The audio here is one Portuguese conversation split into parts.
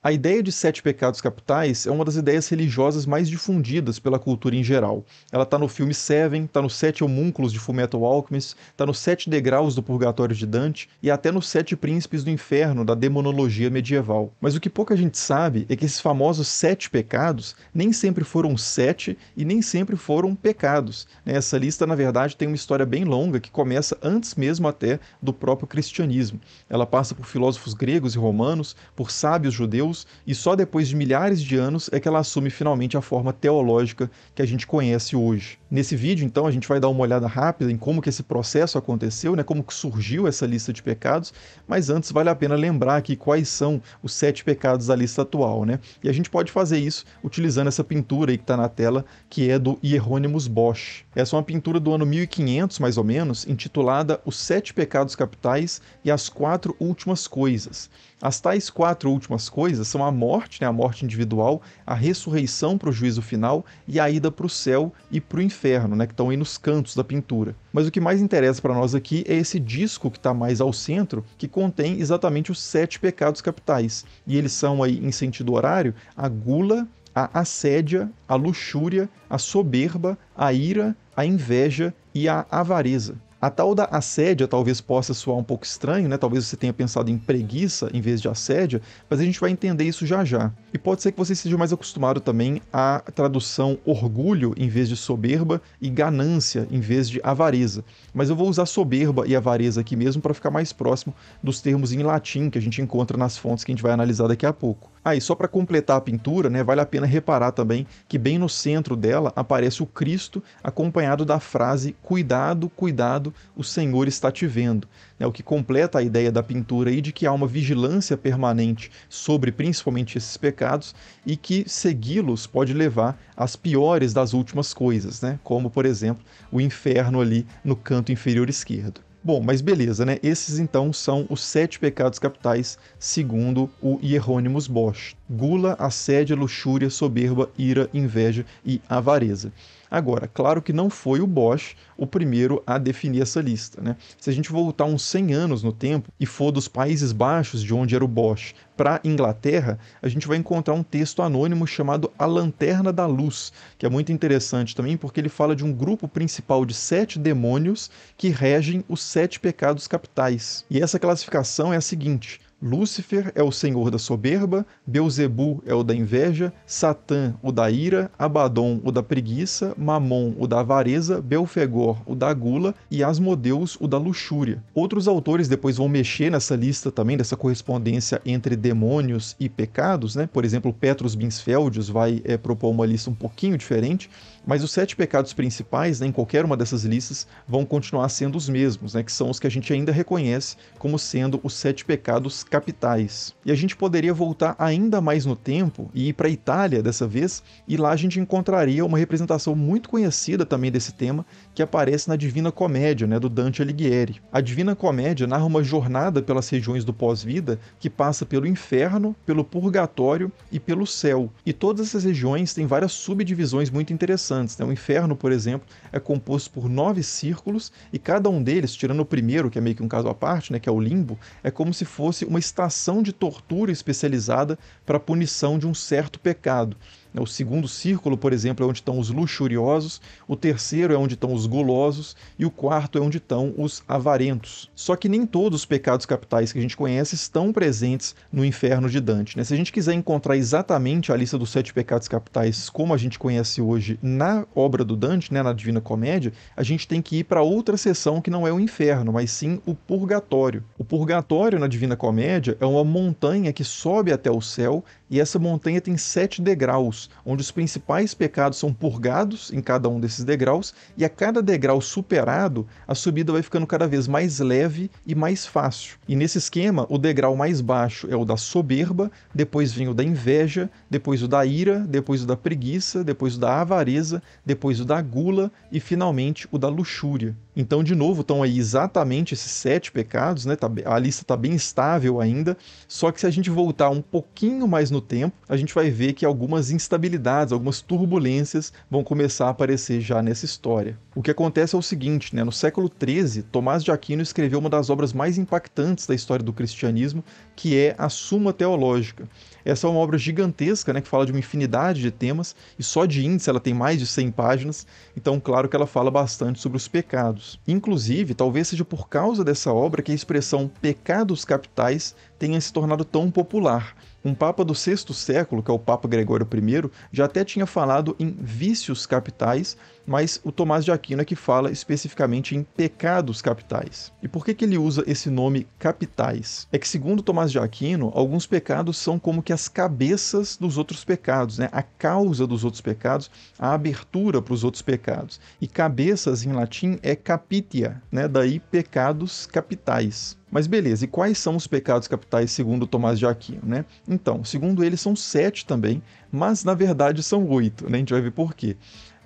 A ideia de sete pecados capitais é uma das ideias religiosas mais difundidas pela cultura em geral. Ela está no filme Seven, está nos Sete Homúnculos de Fullmetal Alchemist, está nos Sete Degraus do Purgatório de Dante e até nos Sete Príncipes do Inferno da demonologia medieval. Mas o que pouca gente sabe é que esses famosos sete pecados nem sempre foram sete e nem sempre foram pecados. Né? Essa lista, na verdade, tem uma história bem longa que começa antes mesmo até do próprio cristianismo. Ela passa por filósofos gregos e romanos, por sábios judeus Deus, e só depois de milhares de anos é que ela assume finalmente a forma teológica que a gente conhece hoje. Nesse vídeo, então, a gente vai dar uma olhada rápida em como que esse processo aconteceu, né, como que surgiu essa lista de pecados, mas antes vale a pena lembrar aqui quais são os sete pecados da lista atual, né? E a gente pode fazer isso utilizando essa pintura aí que está na tela, que é do Hieronymus Bosch. Essa é uma pintura do ano 1500, mais ou menos, intitulada Os Sete Pecados Capitais e as Quatro Últimas Coisas. As tais quatro últimas coisas são a morte, né, a morte individual, a ressurreição para o juízo final e a ida para o céu e para o inferno, né, que estão aí nos cantos da pintura. Mas o que mais interessa para nós aqui é esse disco que está mais ao centro, que contém exatamente os sete pecados capitais. E eles são aí, em sentido horário, a gula, a assédia, a luxúria, a soberba, a ira, a inveja e a avareza. A tal da assédia talvez possa soar um pouco estranho, né? Talvez você tenha pensado em preguiça em vez de assédia, mas a gente vai entender isso já já. E pode ser que você esteja mais acostumado também à tradução orgulho em vez de soberba e ganância em vez de avareza. Mas eu vou usar soberba e avareza aqui mesmo para ficar mais próximo dos termos em latim que a gente encontra nas fontes que a gente vai analisar daqui a pouco. Ah, e só para completar a pintura, né, vale a pena reparar também que bem no centro dela aparece o Cristo acompanhado da frase cuidado, cuidado, o Senhor está te vendo, né, o que completa a ideia da pintura e de que há uma vigilância permanente sobre principalmente esses pecados e que segui-los pode levar às piores das últimas coisas, né, como por exemplo o inferno ali no canto inferior esquerdo. Bom, mas beleza, né? Esses então são os sete pecados capitais, segundo o Hieronymus Bosch: gula, assédio, luxúria, soberba, ira, inveja e avareza. Agora, claro que não foi o Bosch o primeiro a definir essa lista. Né? Se a gente voltar uns 100 anos no tempo e for dos Países Baixos, de onde era o Bosch, para Inglaterra, a gente vai encontrar um texto anônimo chamado A Lanterna da Luz, que é muito interessante também porque ele fala de um grupo principal de sete demônios que regem os sete pecados capitais. E essa classificação é a seguinte: Lúcifer é o senhor da soberba, Beuzebu é o da inveja, Satã o da ira, Abaddon o da preguiça, Mamon o da avareza, Belfegor o da gula e Asmodeus o da luxúria. Outros autores depois vão mexer nessa lista também dessa correspondência entre demônios e pecados, né? Por exemplo, Petrus Binsfeldius vai é, propor uma lista um pouquinho diferente, mas os sete pecados principais, né, em qualquer uma dessas listas, vão continuar sendo os mesmos, né? Que são os que a gente ainda reconhece como sendo os sete pecados capitais. E a gente poderia voltar ainda mais no tempo e ir para a Itália dessa vez, e lá a gente encontraria uma representação muito conhecida também desse tema, que aparece na Divina Comédia, né, do Dante Alighieri. A Divina Comédia narra uma jornada pelas regiões do pós-vida que passa pelo inferno, pelo purgatório e pelo céu. E todas essas regiões têm várias subdivisões muito interessantes. Né? O inferno, por exemplo, é composto por nove círculos e cada um deles, tirando o primeiro, que é meio que um caso à parte, né, que é o limbo, é como se fosse uma uma estação de tortura especializada para a punição de um certo pecado. Né? O segundo círculo, por exemplo, é onde estão os luxuriosos, o terceiro é onde estão os gulosos e o quarto é onde estão os avarentos. Só que nem todos os pecados capitais que a gente conhece estão presentes no inferno de Dante. Né? Se a gente quiser encontrar exatamente a lista dos sete pecados capitais como a gente conhece hoje na obra do Dante, né, na Divina Comédia, a gente tem que ir para outra seção que não é o inferno, mas sim o purgatório. O purgatório na Divina Comédia é uma montanha que sobe até o céu e essa montanha tem sete degraus onde os principais pecados são purgados em cada um desses degraus, e a cada degrau superado, a subida vai ficando cada vez mais leve e mais fácil. E nesse esquema, o degrau mais baixo é o da soberba, depois vem o da inveja, depois o da ira, depois o da preguiça, depois o da avareza, depois o da gula e finalmente o da luxúria. Então, de novo, estão aí exatamente esses sete pecados, né? Tá, a lista está bem estável ainda, só que se a gente voltar um pouquinho mais no tempo, a gente vai ver que algumas instabilidades, algumas turbulências vão começar a aparecer já nessa história. O que acontece é o seguinte, né? No século XIII, Tomás de Aquino escreveu uma das obras mais impactantes da história do cristianismo, que é a Suma Teológica. Essa é uma obra gigantesca, né, que fala de uma infinidade de temas, e só de índice ela tem mais de 100 páginas, então claro que ela fala bastante sobre os pecados. Inclusive, talvez seja por causa dessa obra que a expressão pecados capitais tenha se tornado tão popular. Um papa do sexto século, que é o Papa Gregório I, já até tinha falado em vícios capitais, mas o Tomás de Aquino é que fala especificamente em pecados capitais. E por que, que ele usa esse nome capitais? É que, segundo Tomás de Aquino, alguns pecados são como que as cabeças dos outros pecados, né? a causa dos outros pecados, a abertura para os outros pecados. E cabeças, em latim, é capitia, né? daí pecados capitais. Mas beleza, e quais são os pecados capitais segundo Tomás de Aquino, né? Então, segundo ele, são sete também, mas na verdade são oito, né? A gente vai ver por quê.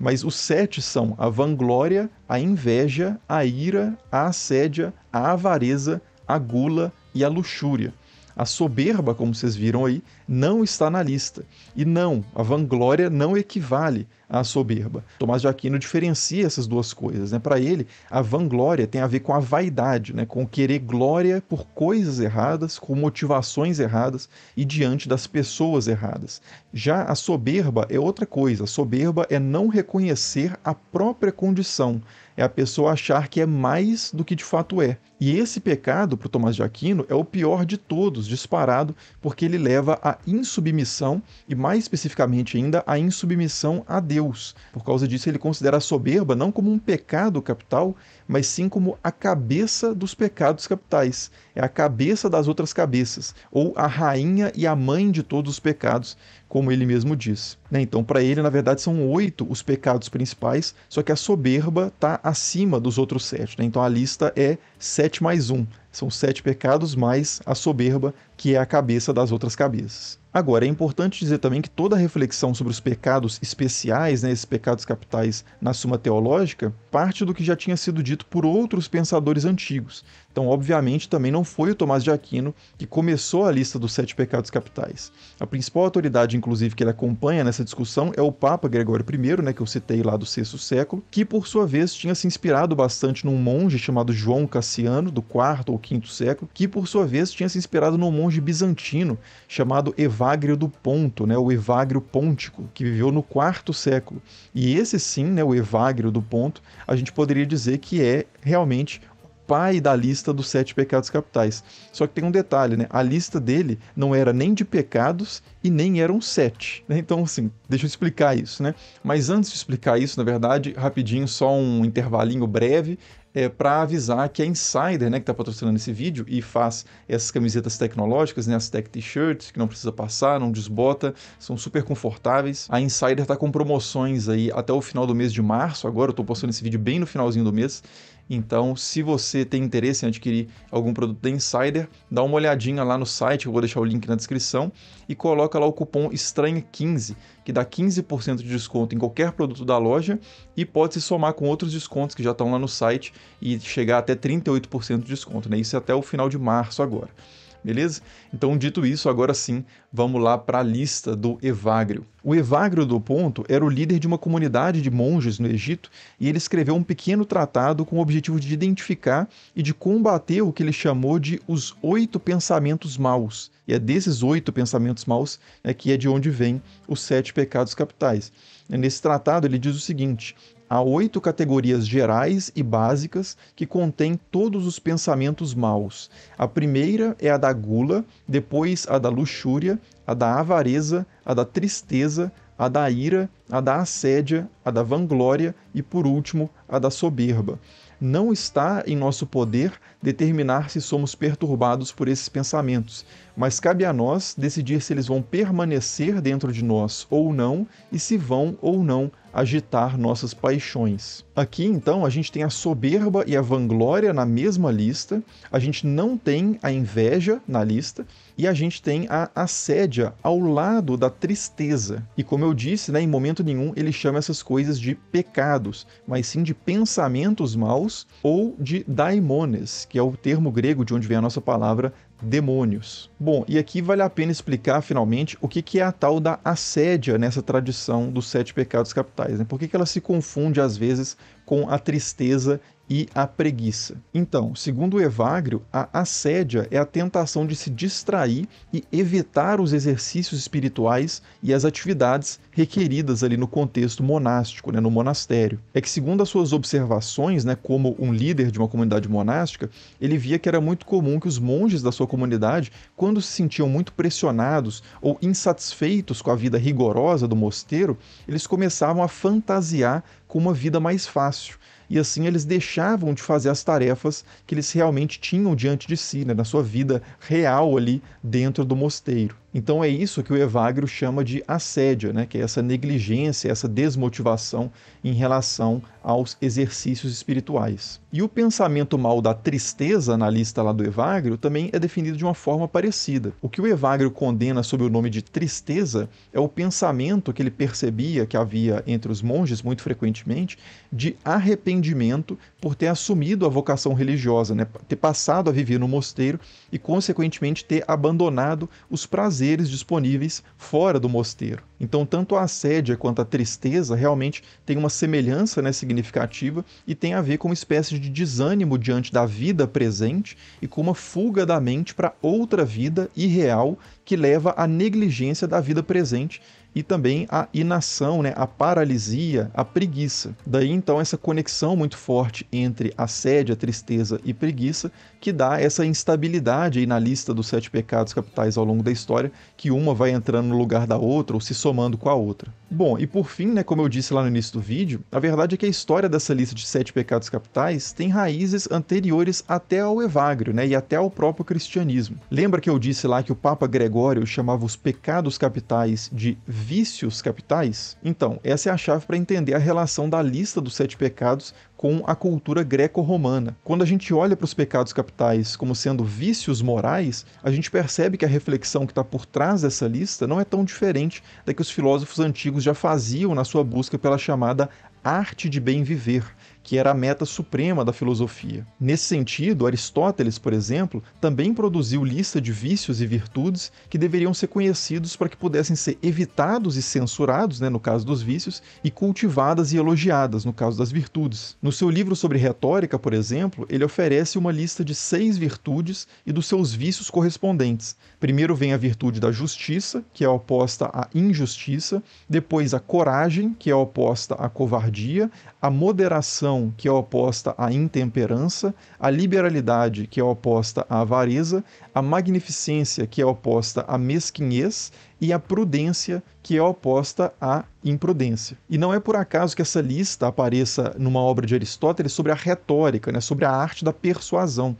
Mas os sete são a vanglória, a inveja, a ira, a assédia, a avareza, a gula e a luxúria. A soberba, como vocês viram aí, não está na lista. E não, a vanglória não equivale à soberba. Tomás de Aquino diferencia essas duas coisas. Né? Para ele, a vanglória tem a ver com a vaidade, né? com querer glória por coisas erradas, com motivações erradas e diante das pessoas erradas. Já a soberba é outra coisa. A soberba é não reconhecer a própria condição é a pessoa achar que é mais do que de fato é. E esse pecado, para Tomás de Aquino, é o pior de todos, disparado, porque ele leva à insubmissão e, mais especificamente ainda, a insubmissão a Deus. Por causa disso, ele considera a soberba não como um pecado capital, mas sim como a cabeça dos pecados capitais. É a cabeça das outras cabeças, ou a rainha e a mãe de todos os pecados, como ele mesmo diz. Né? Então, para ele, na verdade, são oito os pecados principais, só que a soberba está acima dos outros sete. Né? Então, a lista é sete mais um. São sete pecados mais a soberba, que é a cabeça das outras cabeças. Agora, é importante dizer também que toda a reflexão sobre os pecados especiais, né, esses pecados capitais na Suma Teológica, parte do que já tinha sido dito por outros pensadores antigos. Então, obviamente, também não foi o Tomás de Aquino que começou a lista dos sete pecados capitais. A principal autoridade, inclusive, que ele acompanha nessa discussão é o Papa Gregório I, né, que eu citei lá do sexto século, que por sua vez tinha se inspirado bastante num monge chamado João Cassiano, do quarto ou quinto século, que por sua vez tinha se inspirado num monge bizantino chamado Evagrio do Ponto, né, o Evagrio Pontico, que viveu no quarto século. E esse sim, né, o Evagrio do Ponto, a gente poderia dizer que é realmente o pai da lista dos sete pecados capitais. Só que tem um detalhe, né? A lista dele não era nem de pecados e nem eram sete. Né? Então, assim, deixa eu explicar isso, né? Mas antes de explicar isso, na verdade, rapidinho, só um intervalinho breve, é, para avisar que a Insider, né, que está patrocinando esse vídeo e faz essas camisetas tecnológicas, né, as tech t-shirts, que não precisa passar, não desbota, são super confortáveis. A Insider está com promoções aí até o final do mês de março, agora eu estou postando esse vídeo bem no finalzinho do mês, então, se você tem interesse em adquirir algum produto da Insider, dá uma olhadinha lá no site, eu vou deixar o link na descrição, e coloca lá o cupom Estranha 15 que dá 15% de desconto em qualquer produto da loja e pode se somar com outros descontos que já estão lá no site e chegar até 38% de desconto, né? Isso é até o final de março agora beleza? Então, dito isso, agora sim, vamos lá para a lista do Evagrio. O Evagrio do Ponto era o líder de uma comunidade de monges no Egito e ele escreveu um pequeno tratado com o objetivo de identificar e de combater o que ele chamou de os oito pensamentos maus. E é desses oito pensamentos maus é que é de onde vem os sete pecados capitais. Nesse tratado, ele diz o seguinte: Há oito categorias gerais e básicas que contêm todos os pensamentos maus. A primeira é a da gula, depois a da luxúria, a da avareza, a da tristeza, a da ira a da assédia, a da vanglória e, por último, a da soberba. Não está em nosso poder determinar se somos perturbados por esses pensamentos, mas cabe a nós decidir se eles vão permanecer dentro de nós ou não e se vão ou não agitar nossas paixões. Aqui, então, a gente tem a soberba e a vanglória na mesma lista, a gente não tem a inveja na lista e a gente tem a assédia ao lado da tristeza. E como eu disse, né, em momento momento nenhum ele chama essas coisas de pecados, mas sim de pensamentos maus ou de daimones, que é o termo grego de onde vem a nossa palavra demônios. Bom, e aqui vale a pena explicar finalmente o que é a tal da assédia nessa tradição dos sete pecados capitais. Né? Por que ela se confunde às vezes com a tristeza e a preguiça. Então, segundo Evagrio, a assédia é a tentação de se distrair e evitar os exercícios espirituais e as atividades requeridas ali no contexto monástico, né, no monastério. É que segundo as suas observações, né, como um líder de uma comunidade monástica, ele via que era muito comum que os monges da sua comunidade, quando se sentiam muito pressionados ou insatisfeitos com a vida rigorosa do mosteiro, eles começavam a fantasiar com uma vida mais fácil e assim eles deixavam de fazer as tarefas que eles realmente tinham diante de si, né, na sua vida real ali dentro do mosteiro. Então é isso que o Evagrio chama de assédio, né? que é essa negligência, essa desmotivação em relação aos exercícios espirituais. E o pensamento mal da tristeza na lista lá do Evagrio também é definido de uma forma parecida. O que o Evagrio condena sob o nome de tristeza é o pensamento que ele percebia que havia entre os monges muito frequentemente de arrependimento por ter assumido a vocação religiosa, né? ter passado a viver no mosteiro e consequentemente ter abandonado os prazeres prazeres disponíveis fora do mosteiro. Então, tanto a assédia quanto a tristeza realmente têm uma semelhança né, significativa e tem a ver com uma espécie de desânimo diante da vida presente e com uma fuga da mente para outra vida irreal que leva à negligência da vida presente e também à inação, né, à paralisia, à preguiça. Daí então essa conexão muito forte entre a sede, a tristeza e preguiça, que dá essa instabilidade aí na lista dos sete pecados capitais ao longo da história, que uma vai entrando no lugar da outra ou se somando com a outra. Bom, e por fim, né, como eu disse lá no início do vídeo, a verdade é que a história dessa lista de sete pecados capitais tem raízes anteriores até ao Evagrio, né, e até ao próprio cristianismo. Lembra que eu disse lá que o Papa Gregório Gregório chamava os pecados capitais de vícios capitais? Então, essa é a chave para entender a relação da lista dos sete pecados com a cultura greco-romana. Quando a gente olha para os pecados capitais como sendo vícios morais, a gente percebe que a reflexão que está por trás dessa lista não é tão diferente da que os filósofos antigos já faziam na sua busca pela chamada arte de bem viver que era a meta suprema da filosofia. Nesse sentido, Aristóteles, por exemplo, também produziu lista de vícios e virtudes que deveriam ser conhecidos para que pudessem ser evitados e censurados, né, no caso dos vícios, e cultivadas e elogiadas, no caso das virtudes. No seu livro sobre retórica, por exemplo, ele oferece uma lista de seis virtudes e dos seus vícios correspondentes. Primeiro vem a virtude da justiça, que é oposta à injustiça, depois a coragem, que é oposta à covardia, a moderação que é oposta à intemperança, a liberalidade, que é oposta à avareza, a magnificência, que é oposta à mesquinhez, e a prudência, que é oposta à imprudência. E não é por acaso que essa lista apareça numa obra de Aristóteles sobre a retórica, né, sobre a arte da persuasão.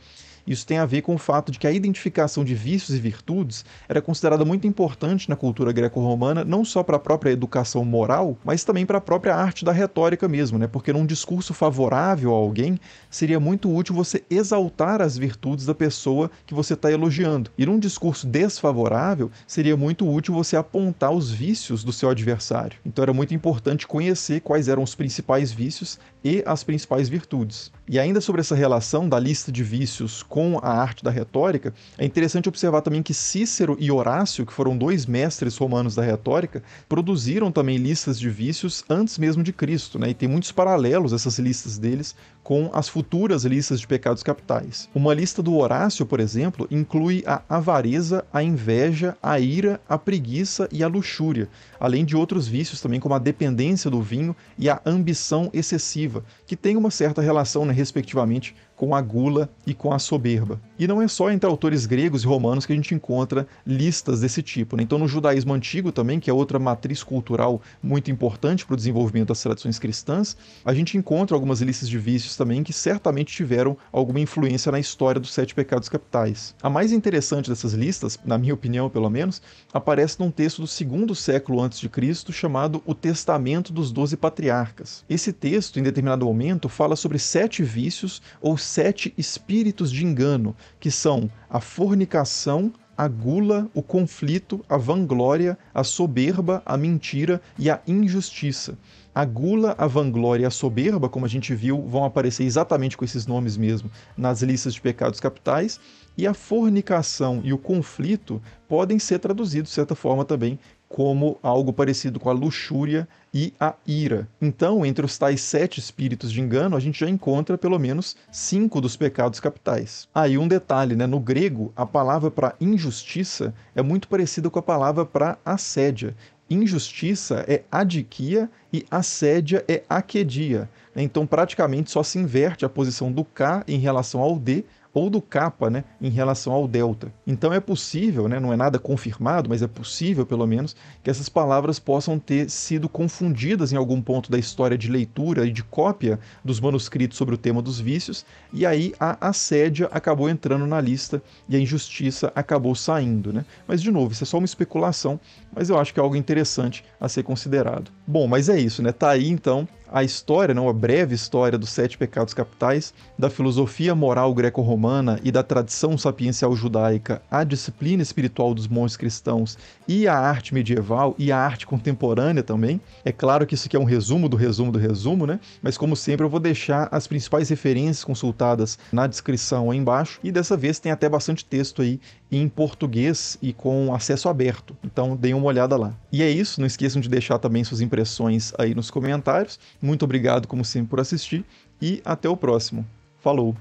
Isso tem a ver com o fato de que a identificação de vícios e virtudes era considerada muito importante na cultura greco-romana, não só para a própria educação moral, mas também para a própria arte da retórica mesmo, né? Porque num discurso favorável a alguém, seria muito útil você exaltar as virtudes da pessoa que você está elogiando. E num discurso desfavorável, seria muito útil você apontar os vícios do seu adversário. Então era muito importante conhecer quais eram os principais vícios e as principais virtudes. E ainda sobre essa relação da lista de vícios com a arte da retórica, é interessante observar também que Cícero e Horácio, que foram dois mestres romanos da retórica, produziram também listas de vícios antes mesmo de Cristo, né? E tem muitos paralelos essas listas deles com as futuras listas de pecados capitais. Uma lista do Horácio, por exemplo, inclui a avareza, a inveja, a ira, a preguiça e a luxúria, além de outros vícios também como a dependência do vinho e a ambição excessiva, que tem uma certa relação né, respectivamente, com a gula e com a soberba. E não é só entre autores gregos e romanos que a gente encontra listas desse tipo. Né? Então, no judaísmo antigo também, que é outra matriz cultural muito importante para o desenvolvimento das tradições cristãs, a gente encontra algumas listas de vícios também que certamente tiveram alguma influência na história dos sete pecados capitais. A mais interessante dessas listas, na minha opinião pelo menos, aparece num texto do segundo século antes de Cristo chamado O Testamento dos Doze Patriarcas. Esse texto, em determinado momento, fala sobre sete vícios ou sete espíritos de engano, que são a fornicação, a gula, o conflito, a vanglória, a soberba, a mentira e a injustiça. A gula, a vanglória e a soberba, como a gente viu, vão aparecer exatamente com esses nomes mesmo nas listas de pecados capitais, e a fornicação e o conflito podem ser traduzidos, de certa forma, também como algo parecido com a luxúria e a ira. Então, entre os tais sete espíritos de engano, a gente já encontra pelo menos cinco dos pecados capitais. Aí ah, um detalhe, né? No grego, a palavra para injustiça é muito parecida com a palavra para assédia. Injustiça é adquia e assédia é aquedia. Então, praticamente só se inverte a posição do K em relação ao D ou do kappa né, em relação ao delta. Então é possível, né, não é nada confirmado, mas é possível pelo menos, que essas palavras possam ter sido confundidas em algum ponto da história de leitura e de cópia dos manuscritos sobre o tema dos vícios, e aí a assédia acabou entrando na lista e a injustiça acabou saindo. Né? Mas, de novo, isso é só uma especulação, mas eu acho que é algo interessante a ser considerado. Bom, mas é isso, né? Tá aí então a história, não, a breve história dos sete pecados capitais, da filosofia moral greco-romana e da tradição sapiencial judaica, a disciplina espiritual dos monges cristãos e a arte medieval e a arte contemporânea também. É claro que isso aqui é um resumo do resumo do resumo, né? Mas como sempre eu vou deixar as principais referências consultadas na descrição aí embaixo e dessa vez tem até bastante texto aí em português e com acesso aberto. Então deem uma olhada lá. E é isso, não esqueçam de deixar também suas impressões aí nos comentários. Muito obrigado, como sempre, por assistir e até o próximo. Falou!